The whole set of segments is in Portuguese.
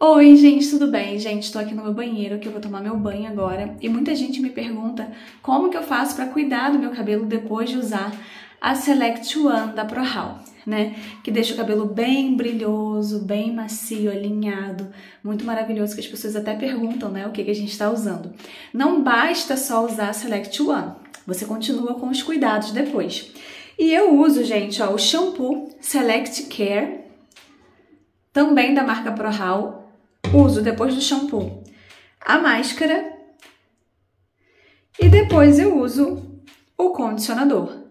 Oi, gente, tudo bem? Gente, estou aqui no meu banheiro que eu vou tomar meu banho agora e muita gente me pergunta como que eu faço para cuidar do meu cabelo depois de usar a Select One da ProHal, né? Que deixa o cabelo bem brilhoso, bem macio, alinhado, muito maravilhoso, que as pessoas até perguntam, né, o que, que a gente está usando. Não basta só usar a Select One, você continua com os cuidados depois. E eu uso, gente, ó, o shampoo Select Care, também da marca ProHal, uso depois do shampoo a máscara e depois eu uso o condicionador.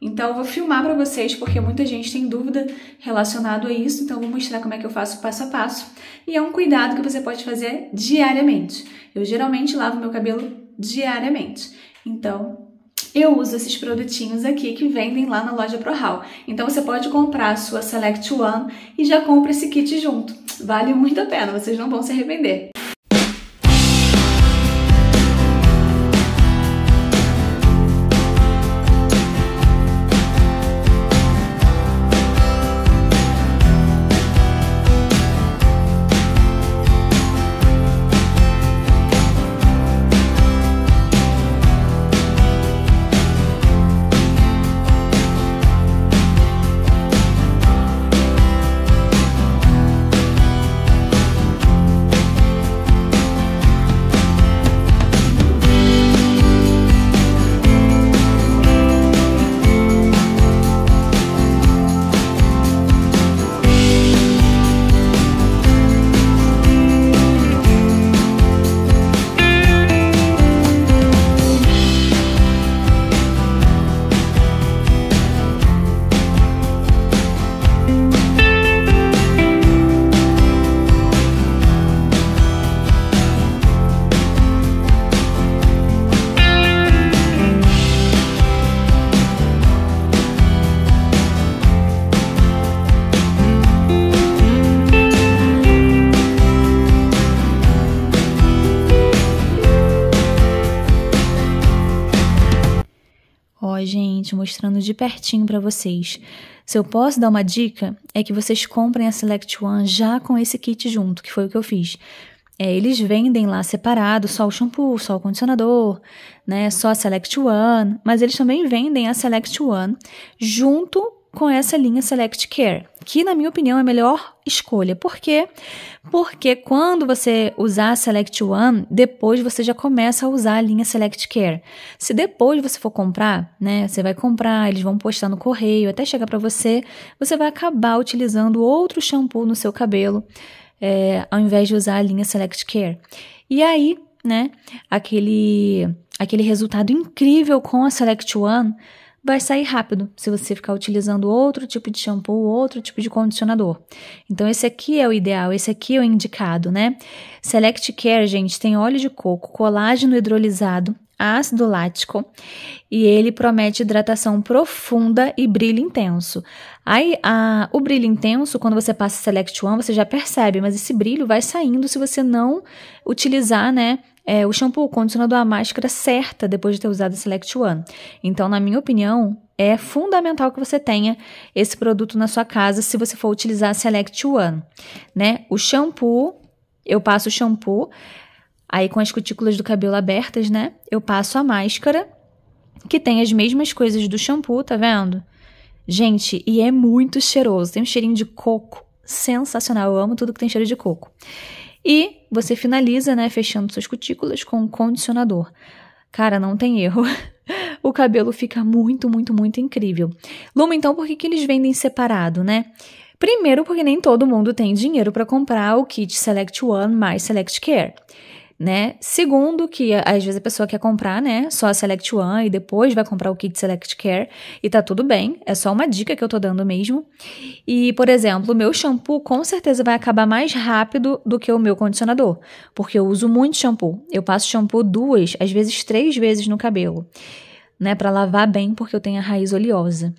Então eu vou filmar para vocês porque muita gente tem dúvida relacionado a isso, então eu vou mostrar como é que eu faço passo a passo e é um cuidado que você pode fazer diariamente. Eu geralmente lavo meu cabelo diariamente. Então, eu uso esses produtinhos aqui que vendem lá na loja ProHal. Então você pode comprar a sua Select One e já compra esse kit junto. Vale muito a pena, vocês não vão se arrepender. mostrando de pertinho para vocês. Se eu posso dar uma dica, é que vocês comprem a Select One já com esse kit junto, que foi o que eu fiz. É, eles vendem lá separado só o shampoo, só o condicionador, né, só a Select One, mas eles também vendem a Select One junto com essa linha Select Care, que na minha opinião é a melhor escolha. Por quê? Porque quando você usar a Select One, depois você já começa a usar a linha Select Care. Se depois você for comprar, né, você vai comprar, eles vão postar no correio até chegar para você, você vai acabar utilizando outro shampoo no seu cabelo, é, ao invés de usar a linha Select Care. E aí, né, aquele aquele resultado incrível com a Select One vai sair rápido se você ficar utilizando outro tipo de shampoo, outro tipo de condicionador. Então esse aqui é o ideal, esse aqui é o indicado, né? Select Care, gente, tem óleo de coco, colágeno hidrolisado, ácido lático e ele promete hidratação profunda e brilho intenso. Aí, a, o brilho intenso, quando você passa Select One, você já percebe, mas esse brilho vai saindo se você não utilizar, né, é, o shampoo, o condicionador, a máscara certa depois de ter usado a Select One. Então, na minha opinião, é fundamental que você tenha esse produto na sua casa se você for utilizar a Select One, né? O shampoo, eu passo o shampoo, aí com as cutículas do cabelo abertas, né? Eu passo a máscara, que tem as mesmas coisas do shampoo, tá vendo? Gente, e é muito cheiroso, tem um cheirinho de coco sensacional, eu amo tudo que tem cheiro de coco. E você finaliza, né, fechando suas cutículas com um condicionador. Cara, não tem erro. o cabelo fica muito, muito, muito incrível. Luma, então, por que, que eles vendem separado, né? Primeiro, porque nem todo mundo tem dinheiro para comprar o kit Select One mais Select Care né? Segundo, que às vezes a pessoa quer comprar, né? Só a Select One e depois vai comprar o kit Select Care e tá tudo bem. É só uma dica que eu tô dando mesmo. E, por exemplo, o meu shampoo com certeza vai acabar mais rápido do que o meu condicionador, porque eu uso muito shampoo. Eu passo shampoo duas, às vezes três vezes no cabelo, né? Pra lavar bem, porque eu tenho a raiz oleosa.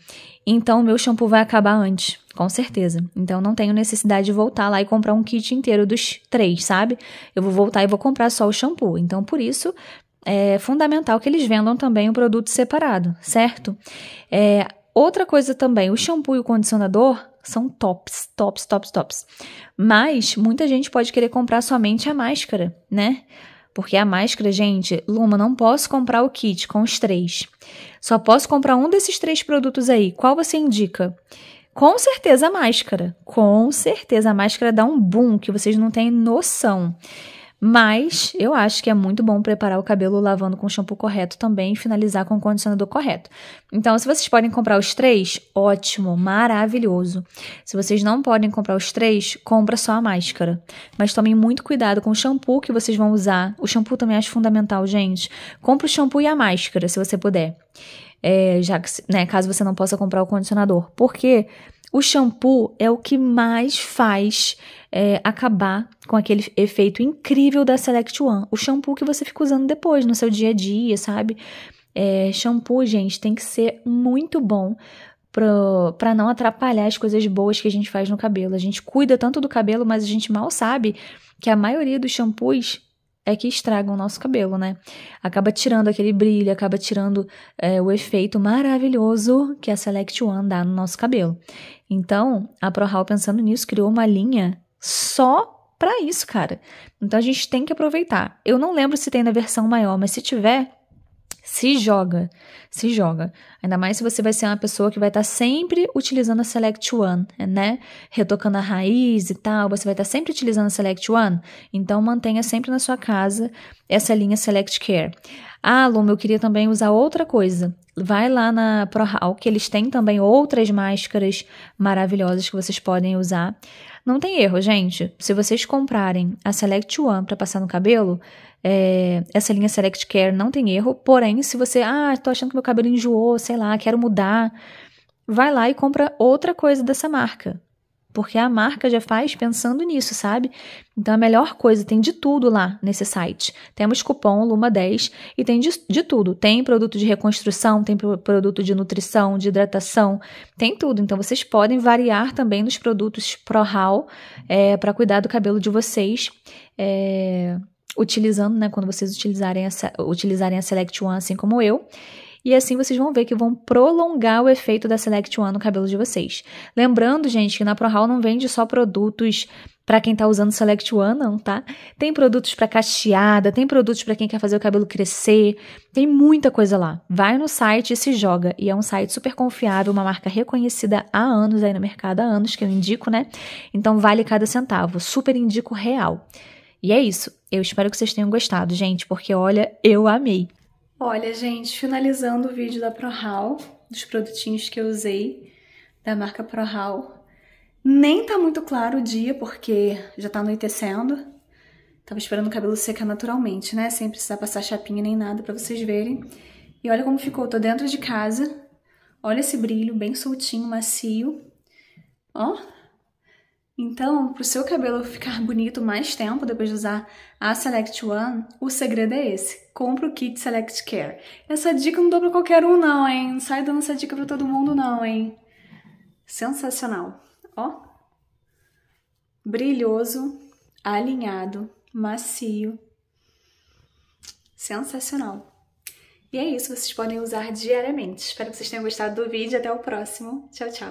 Então, o meu shampoo vai acabar antes. Com certeza. Então não tenho necessidade de voltar lá e comprar um kit inteiro dos três, sabe? Eu vou voltar e vou comprar só o shampoo. Então por isso é fundamental que eles vendam também o produto separado, certo? É, outra coisa também, o shampoo e o condicionador são tops, tops, tops, tops. Mas muita gente pode querer comprar somente a máscara, né? Porque a máscara, gente, Luma, não posso comprar o kit com os três. Só posso comprar um desses três produtos aí. Qual você indica? Com certeza a máscara. Com certeza a máscara dá um boom que vocês não têm noção. Mas eu acho que é muito bom preparar o cabelo lavando com o shampoo correto também e finalizar com o condicionador correto. Então, se vocês podem comprar os três, ótimo, maravilhoso. Se vocês não podem comprar os três, compra só a máscara. Mas tomem muito cuidado com o shampoo que vocês vão usar. O shampoo também é acho fundamental, gente. Compre o shampoo e a máscara, se você puder é, já que, né, caso você não possa comprar o condicionador. Porque o shampoo é o que mais faz é, acabar com aquele efeito incrível da Select One. O shampoo que você fica usando depois, no seu dia a dia, sabe? É, shampoo, gente, tem que ser muito bom para não atrapalhar as coisas boas que a gente faz no cabelo. A gente cuida tanto do cabelo, mas a gente mal sabe que a maioria dos shampoos é que estragam o nosso cabelo, né? Acaba tirando aquele brilho, acaba tirando é, o efeito maravilhoso que a Select One dá no nosso cabelo. Então, a ProHal, pensando nisso, criou uma linha só para isso, cara. Então a gente tem que aproveitar. Eu não lembro se tem na versão maior, mas se tiver, se joga, se joga. Ainda mais se você vai ser uma pessoa que vai estar tá sempre utilizando a Select One, né? Retocando a raiz e tal, você vai estar tá sempre utilizando a Select One. Então, mantenha sempre na sua casa essa linha Select Care. Ah, Luma, eu queria também usar outra coisa. Vai lá na ProHal, que eles têm também outras máscaras maravilhosas que vocês podem usar. Não tem erro, gente. Se vocês comprarem a Select One para passar no cabelo, é, essa linha Select Care não tem erro. Porém, se você, ah, tô achando que meu cabelo enjoou, sei lá, quero mudar, vai lá e compra outra coisa dessa marca porque a marca já faz pensando nisso, sabe? Então a melhor coisa, tem de tudo lá nesse site. Temos cupom Luma10 e tem de, de tudo. Tem produto de reconstrução, tem produto de nutrição, de hidratação, tem tudo. Então vocês podem variar também nos produtos ProHal é, para cuidar do cabelo de vocês. É, utilizando, né, quando vocês utilizarem essa, utilizarem a Select One, assim como eu. E assim vocês vão ver que vão prolongar o efeito da Select One no cabelo de vocês. Lembrando, gente, que na Prohaul não vende só produtos para quem tá usando Select One, não, tá? Tem produtos para cacheada, tem produtos para quem quer fazer o cabelo crescer, tem muita coisa lá. Vai no site e se joga. E é um site super confiável, uma marca reconhecida há anos aí no mercado, há anos que eu indico, né? Então vale cada centavo. Super indico real. E é isso. Eu espero que vocês tenham gostado, gente, porque olha, eu amei. Olha, gente, finalizando o vídeo da ProHal, dos produtinhos que eu usei da marca ProHal. Nem tá muito claro o dia, porque já tá anoitecendo. Tava esperando o cabelo secar naturalmente, né? Sem precisar passar chapinha nem nada pra vocês verem. E olha como ficou, tô dentro de casa. Olha esse brilho, bem soltinho, macio. Ó, então, para o seu cabelo ficar bonito mais tempo depois de usar a Select One, o segredo é esse. Compre o kit Select Care. Essa dica não dou para qualquer um não, hein? Não sai dando essa dica para todo mundo não, hein? Sensacional. Ó. Brilhoso, alinhado, macio. Sensacional. E é isso, vocês podem usar diariamente. Espero que vocês tenham gostado do vídeo. Até o próximo. Tchau, tchau.